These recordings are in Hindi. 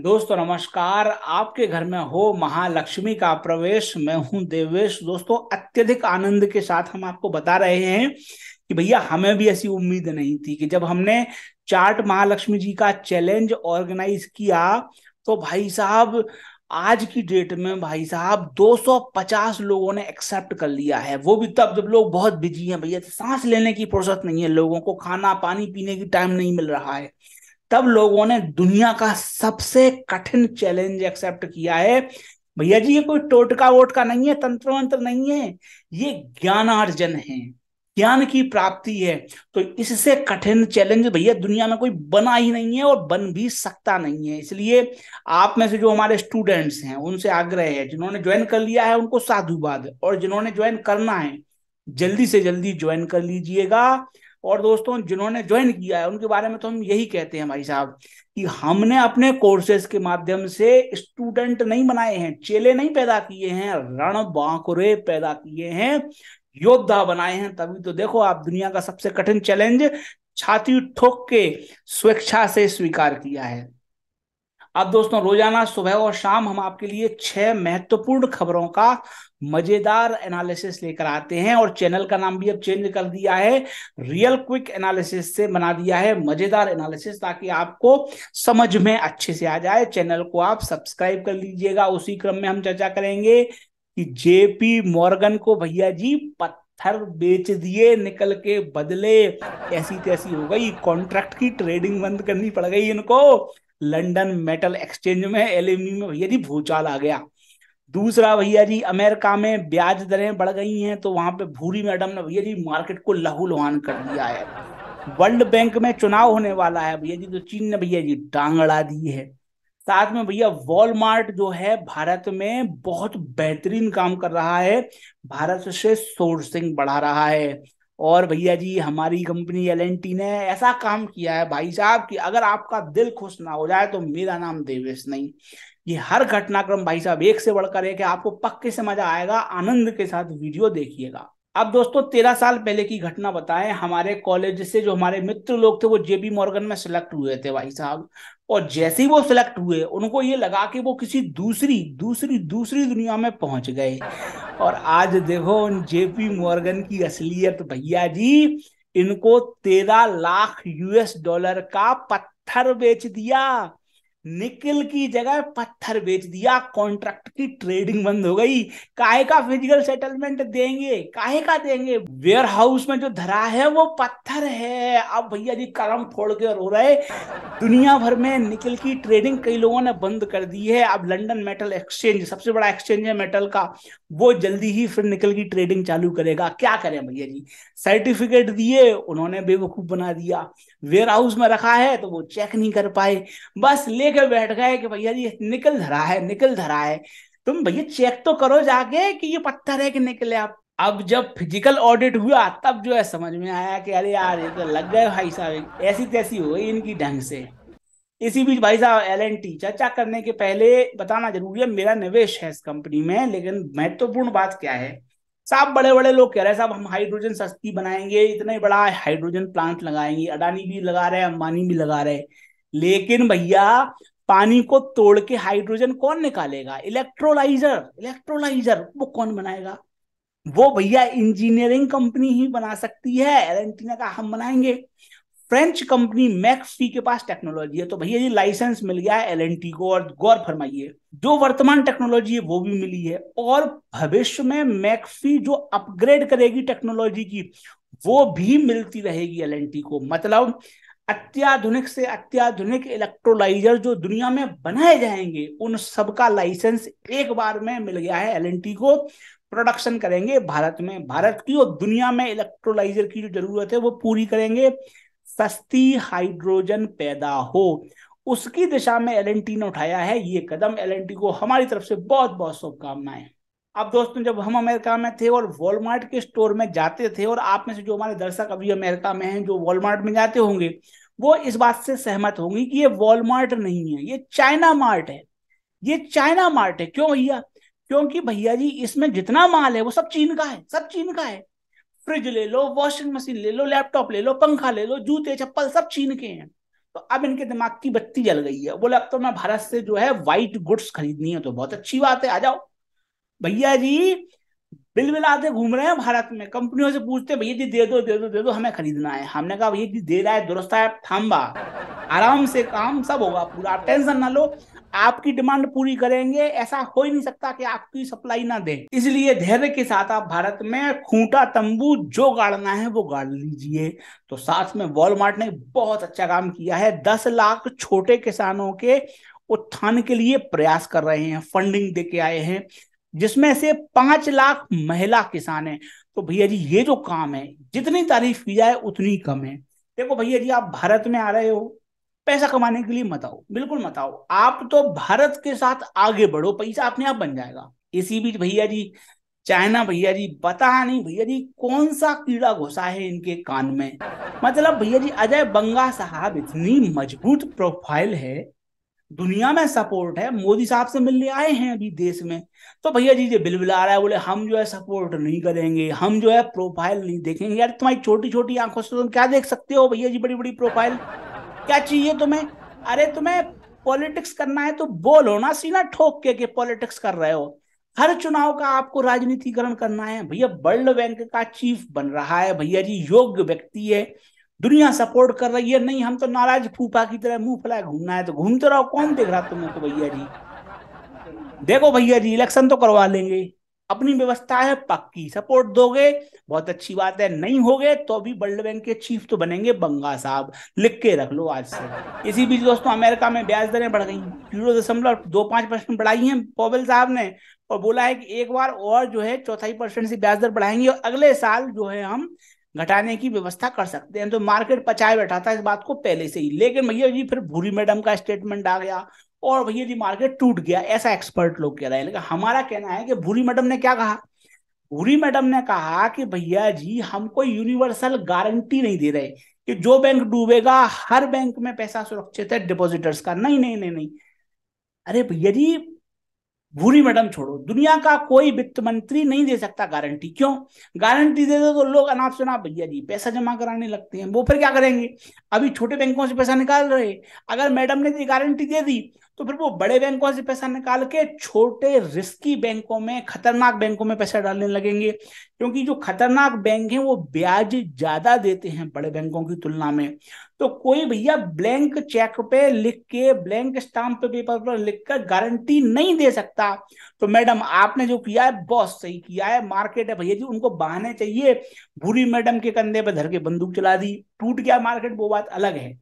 दोस्तों नमस्कार आपके घर में हो महालक्ष्मी का प्रवेश मैं हूं देवेश दोस्तों अत्यधिक आनंद के साथ हम आपको बता रहे हैं कि भैया हमें भी ऐसी उम्मीद नहीं थी कि जब हमने चार्ट महालक्ष्मी जी का चैलेंज ऑर्गेनाइज किया तो भाई साहब आज की डेट में भाई साहब 250 लोगों ने एक्सेप्ट कर लिया है वो भी तब जब लोग बहुत बिजी हैं भैया तो सांस लेने की फुर्सत नहीं है लोगों को खाना पानी पीने की टाइम नहीं मिल रहा है तब लोगों ने दुनिया का सबसे कठिन चैलेंज एक्सेप्ट किया है भैया जी ये कोई टोटका वोटका नहीं है तंत्र मंत्र नहीं है ये ज्ञानार्जन है ज्ञान की प्राप्ति है तो इससे कठिन चैलेंज भैया दुनिया में कोई बना ही नहीं है और बन भी सकता नहीं है इसलिए आप में से जो हमारे स्टूडेंट्स हैं उनसे आग्रह है जिन्होंने ज्वाइन कर लिया है उनको साधुवाद और जिन्होंने ज्वाइन करना है जल्दी से जल्दी ज्वाइन कर लीजिएगा और दोस्तों जिन्होंने ज्वाइन किया है उनके बारे में तो हम यही कहते हैं भाई साहब कि हमने अपने कोर्सेज के माध्यम से स्टूडेंट नहीं बनाए हैं चेले नहीं पैदा किए हैं रण बांकुरे पैदा किए हैं योद्धा बनाए हैं तभी तो देखो आप दुनिया का सबसे कठिन चैलेंज छाती ठोक के स्वेच्छा से स्वीकार किया है अब दोस्तों रोजाना सुबह और शाम हम आपके लिए छह महत्वपूर्ण खबरों का मजेदार एनालिसिस लेकर आते हैं और चैनल का नाम भी अब चेंज कर दिया है रियल क्विक एनालिसिस से बना दिया है मजेदार एनालिसिस ताकि आपको समझ में अच्छे से आ जाए चैनल को आप सब्सक्राइब कर लीजिएगा उसी क्रम में हम चर्चा करेंगे कि जेपी मॉर्गन को भैया जी पत पत्थर बेच दिए निकल के बदले ऐसी तैसी हो गई कॉन्ट्रैक्ट की ट्रेडिंग बंद करनी पड़ गई इनको लंदन मेटल एक्सचेंज में एल्यूमिनी में भैया जी भूचाल आ गया दूसरा भैया जी अमेरिका में ब्याज दरें बढ़ गई हैं तो वहां पे भूरी मैडम ने भैया जी मार्केट को लहूलुहान कर दिया है वर्ल्ड बैंक में चुनाव होने वाला है भैया जी तो चीन ने भैया जी टांगड़ा दी है साथ में भैया वॉलमार्ट जो है भारत में बहुत बेहतरीन काम कर रहा है भारत से सोर्सिंग बढ़ा रहा है और भैया जी हमारी कंपनी एल ने ऐसा काम किया है भाई साहब कि अगर आपका दिल खुश ना हो जाए तो मेरा नाम देवेश नहीं ये हर घटनाक्रम भाई साहब एक से बढ़कर एक है आपको पक्के से मजा आएगा आनंद के साथ वीडियो देखिएगा अब दोस्तों तेरह साल पहले की घटना बताएं हमारे कॉलेज से जो हमारे मित्र लोग थे वो जेबी मॉर्गन में सिलेक्ट हुए थे भाई साहब और जैसे ही वो सिलेक्ट हुए उनको ये लगा कि वो किसी दूसरी दूसरी दूसरी दुनिया में पहुंच गए और आज देखो उन जेपी मॉर्गन की असलियत भैया जी इनको तेरह लाख यूएस डॉलर का पत्थर बेच दिया निकल की जगह पत्थर बेच दिया कॉन्ट्रैक्ट की ट्रेडिंग बंद हो गई काहे का फिजिकल सेटलमेंट देंगे काहे का देंगे वेयर हाउस में जो धरा है वो पत्थर है अब भैया जी कलम फोड़ के रो रहे दुनिया भर में निकल की ट्रेडिंग कई लोगों ने बंद कर दी है अब लंदन मेटल एक्सचेंज सबसे बड़ा एक्सचेंज है मेटल का वो जल्दी ही फिर निकल की ट्रेडिंग चालू करेगा क्या करें भैया जी सर्टिफिकेट दिए उन्होंने बेवकूफ बना दिया वेयर हाउस में रखा है तो वो चेक नहीं कर पाए बस ले लेकर बैठ गए कि भैया जी निकल धरा है निकल धरा है तुम भैया चेक तो करो जाके कि ये पत्थर है कि निकले आप अब जब फिजिकल ऑडिट हुआ तब जो है समझ में आया कि अरे यार ये तो लग गए भाई साहब ऐसी तैसी हो गई इनकी ढंग से इसी बीच भाई साहब एल एंड टी चर्चा करने के पहले बताना जरूरी है मेरा निवेश है इस कंपनी में लेकिन महत्वपूर्ण बात क्या है साहब बड़े बड़े लोग कह रहे हैं साहब हम हाइड्रोजन सस्ती बनाएंगे इतना बड़ा हाइड्रोजन प्लांट लगाएंगे अडानी भी लगा रहे हैं अंबानी भी लगा रहे हैं लेकिन भैया पानी को तोड़ के हाइड्रोजन कौन निकालेगा इलेक्ट्रोलाइजर इलेक्ट्रोलाइजर वो कौन बनाएगा वो भैया इंजीनियरिंग कंपनी ही बना सकती है एरेंटीना का हम बनाएंगे फ्रेंच कंपनी मैक्सी के पास टेक्नोलॉजी है तो भैया ये लाइसेंस मिल गया है एलएनटी को और गौर फरमाइए जो वर्तमान टेक्नोलॉजी है वो भी मिली है और भविष्य में मैक्सी जो अपग्रेड करेगी टेक्नोलॉजी की वो भी मिलती रहेगी एल को मतलब अत्याधुनिक से अत्याधुनिक इलेक्ट्रोलाइजर जो दुनिया में बनाए जाएंगे उन सबका लाइसेंस एक बार में मिल गया है एल को प्रोडक्शन करेंगे भारत में भारत की और दुनिया में इलेक्ट्रोलाइजर की जो जरूरत है वो पूरी करेंगे सस्ती हाइड्रोजन पैदा हो उसकी दिशा में एल ने उठाया है ये कदम एल को हमारी तरफ से बहुत बहुत शुभकामनाएं अब दोस्तों जब हम अमेरिका में थे और वॉलमार्ट के स्टोर में जाते थे और आप में से जो हमारे दर्शक अभी अमेरिका में हैं जो वॉलमार्ट में जाते होंगे वो इस बात से सहमत होंगी कि ये वॉलमार्ट नहीं है ये चाइना मार्ट है ये चाइना मार्ट है क्यों भैया क्योंकि भैया जी इसमें जितना माल है वो सब चीन का है सब चीन का है फ्रिज ले लो वॉशिंग मशीन ले लो लैपटॉप ले लो पंखा ले लो जूते चप्पल सब चीन के हैं तो अब इनके दिमाग की बत्ती जल गई है बोले अब तो मैं भारत से जो है वाइट गुड्स खरीदनी है तो बहुत अच्छी बात है आ जाओ भैया जी बिल बिलाते घूम रहे हैं भारत में कंपनियों से पूछते भैया जी दे दो दे दो दे दो हमें खरीदना है हमने कहा भैया जी दे रहा है दुरुस्त है थाम्बा आराम से काम सब होगा पूरा टेंशन ना लो आपकी डिमांड पूरी करेंगे ऐसा हो ही नहीं सकता कि आपकी सप्लाई ना दे इसलिए धैर्य के साथ आप भारत में खूंटा तंबू जो गाड़ना है वो गाड़ लीजिए तो साथ में वॉलमार्ट ने बहुत अच्छा काम किया है दस लाख छोटे किसानों के उत्थान के लिए प्रयास कर रहे हैं फंडिंग दे के आए हैं जिसमें से पांच लाख महिला किसान हैं तो भैया जी ये जो काम है जितनी तारीफ की जाए उतनी कम है देखो भैया जी आप भारत में आ रहे हो पैसा कमाने के लिए मत आओ बिल्कुल मत आओ आप तो भारत के साथ आगे बढ़ो पैसा अपने आप बन जाएगा इसी बीच भैया जी चाइना भैया जी बता नहीं भैया जी कौन सा कीड़ा घुसा है इनके कान में मतलब भैया जी अजय बंगा साहब इतनी मजबूत प्रोफाइल है दुनिया में सपोर्ट है मोदी साहब से मिलने आए हैं अभी देश में तो भैया जी ये बिलबिला बिला रहा है बोले हम जो है सपोर्ट नहीं करेंगे हम जो है प्रोफाइल नहीं देखेंगे यार तुम्हारी छोटी छोटी आंखों से तो तुम क्या देख सकते हो भैया जी बड़ी बड़ी प्रोफाइल क्या चाहिए तुम्हें अरे तुम्हें पॉलिटिक्स करना है तो बोलो ना सीना ठोक के के पॉलिटिक्स कर रहे हो हर चुनाव का आपको राजनीतिकरण करना है भैया वर्ल्ड बैंक का चीफ बन रहा है भैया जी योग्य व्यक्ति है दुनिया सपोर्ट कर रही है नहीं हम तो नाराज फूफा की तरह मुंह फैलाए घूमना है तो घूमते रहो कौन देख रहा तुम्हें तो भैया जी देखो भैया जी इलेक्शन तो करवा लेंगे अपनी व्यवस्था है पक्की सपोर्ट दोगे बहुत अच्छी बात है नहीं होगे तो भी वर्ल्ड बैंक के चीफ तो बनेंगे बंगा साहब लिख के रख लो आज से इसी बीच दोस्तों अमेरिका में ब्याज दरें बढ़ गई जीरो दशमलव दो पांच परसेंट बढ़ाई है पॉबल साहब ने और बोला है कि एक बार और जो है चौथाई परसेंट से ब्याज दर बढ़ाएंगे और अगले साल जो है हम घटाने की व्यवस्था कर सकते हैं तो मार्केट पचाए बैठा था इस बात को पहले से ही लेकिन भैया जी फिर भूरी मैडम का स्टेटमेंट आ गया और भैया जी मार्केट टूट गया ऐसा एक्सपर्ट लोग कह रहे हैं लेकिन हमारा कहना है कि भूरी मैडम ने क्या कहा भूरी मैडम ने कहा कि भैया जी हम कोई यूनिवर्सल गारंटी नहीं दे रहे कि जो बैंक डूबेगा हर बैंक में पैसा सुरक्षित है डिपोजिटर्स का नहीं नहीं नहीं नहीं अरे भैया जी भूरी मैडम छोड़ो दुनिया का कोई वित्त मंत्री नहीं दे सकता गारंटी क्यों गारंटी दे दो तो लोग अनाप सुनाप भैया जी पैसा जमा कराने लगते हैं वो फिर क्या करेंगे अभी छोटे बैंकों से पैसा निकाल रहे अगर मैडम ने गारंटी दे दी तो फिर वो बड़े बैंकों से पैसा निकाल के छोटे रिस्की बैंकों में खतरनाक बैंकों में पैसा डालने लगेंगे क्योंकि जो खतरनाक बैंक हैं वो ब्याज ज्यादा देते हैं बड़े बैंकों की तुलना में तो कोई भैया ब्लैंक चेक पे लिख के ब्लैंक स्टाम्प पेपर पर लिख कर गारंटी नहीं दे सकता तो मैडम आपने जो किया है बहुत सही किया है मार्केट है भैया जी उनको बहाने चाहिए भूरी मैडम के कंधे पर धर के बंदूक चला दी टूट गया मार्केट वो बात अलग है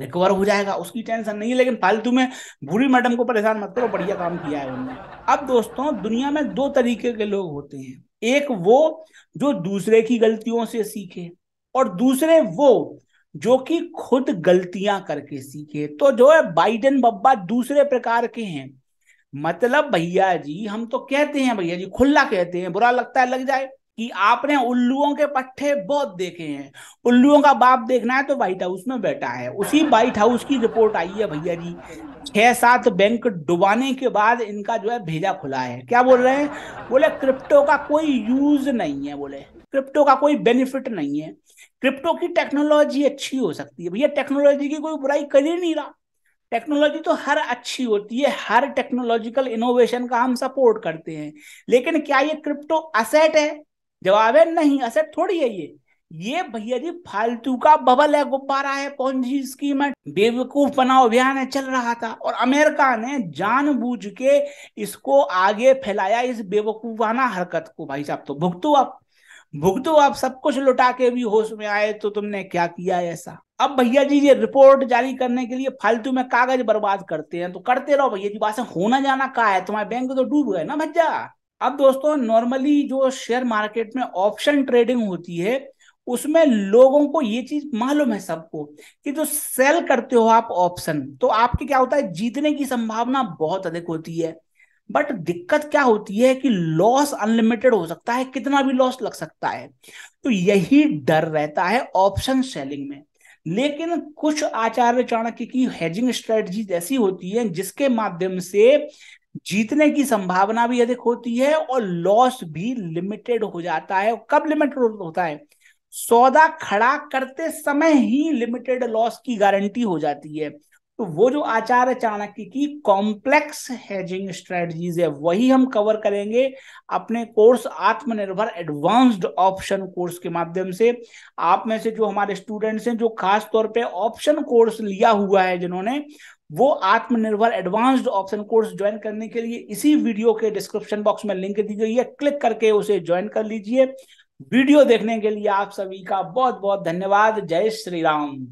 रिकवर हो जाएगा उसकी टेंशन नहीं है लेकिन फालतू में बुरी मैडम को परेशान मत करो बढ़िया काम किया है उन्होंने अब दोस्तों दुनिया में दो तरीके के लोग होते हैं एक वो जो दूसरे की गलतियों से सीखे और दूसरे वो जो कि खुद गलतियां करके सीखे तो जो है बाइडन बब्बा दूसरे प्रकार के हैं मतलब भैया जी हम तो कहते हैं भैया जी खुला कहते हैं बुरा लगता है लग जाए कि आपने उल्लुओं के पट्टे बहुत देखे हैं उल्लुओं का बाप देखना है तो व्हाइट हाउस में बैठा है उसी व्हाइट हाउस की रिपोर्ट आई है भैया जी छह सात बैंक डुबाने के बाद इनका जो है भेजा खुला है क्या बोल रहे हैं बोले क्रिप्टो का कोई यूज नहीं है बोले क्रिप्टो का कोई बेनिफिट नहीं है क्रिप्टो की टेक्नोलॉजी अच्छी हो सकती है भैया टेक्नोलॉजी की कोई बुराई कर ही नहीं रहा टेक्नोलॉजी तो हर अच्छी होती है हर टेक्नोलॉजिकल इनोवेशन का हम सपोर्ट करते हैं लेकिन क्या ये क्रिप्टो असेट है जवाब है नहीं असर थोड़ी है ये ये भैया जी फालतू का बबल है गुब्बारा है पौजी स्कीम है बेवकूफ बनाओ अभियान है चल रहा था और अमेरिका ने जानबूझ के इसको आगे फैलाया इस बेवकूफाना हरकत को भाई साहब तो भुगतो आप भुगतो आप सब कुछ लुटा के भी होश में आए तो तुमने क्या किया ऐसा अब भैया जी ये रिपोर्ट जारी करने के लिए फालतू में कागज बर्बाद करते हैं तो करते रहो भैया जी बात होना जाना कहा है तुम्हारे बैंक तो डूब गए ना भैया अब दोस्तों नॉर्मली जो शेयर मार्केट में ऑप्शन ट्रेडिंग होती है उसमें लोगों को ये चीज मालूम है सबको कि जो सेल करते हो आप ऑप्शन तो आपके क्या होता है जीतने की संभावना बहुत अधिक होती है बट दिक्कत क्या होती है कि लॉस अनलिमिटेड हो सकता है कितना भी लॉस लग सकता है तो यही डर रहता है ऑप्शन सेलिंग में लेकिन कुछ आचार्य चाणक्य की हेजिंग स्ट्रेटजी ऐसी होती है जिसके माध्यम से जीतने की संभावना भी अधिक होती है और लॉस भी लिमिटेड हो जाता है कब लिमिटेड होता है सौदा खड़ा करते समय ही लिमिटेड लॉस की गारंटी हो जाती है तो वो जो आचार्य चाणक्य की कॉम्प्लेक्स हेजिंग स्ट्रेटजीज है वही हम कवर करेंगे अपने कोर्स आत्मनिर्भर एडवांस्ड ऑप्शन कोर्स के माध्यम से आप में से जो हमारे स्टूडेंट्स हैं जो खास तौर पे ऑप्शन कोर्स लिया हुआ है जिन्होंने वो आत्मनिर्भर एडवांस्ड ऑप्शन कोर्स ज्वाइन करने के लिए इसी वीडियो के डिस्क्रिप्शन बॉक्स में लिंक दी गई है क्लिक करके उसे ज्वाइन कर लीजिए वीडियो देखने के लिए आप सभी का बहुत बहुत धन्यवाद जय श्री राम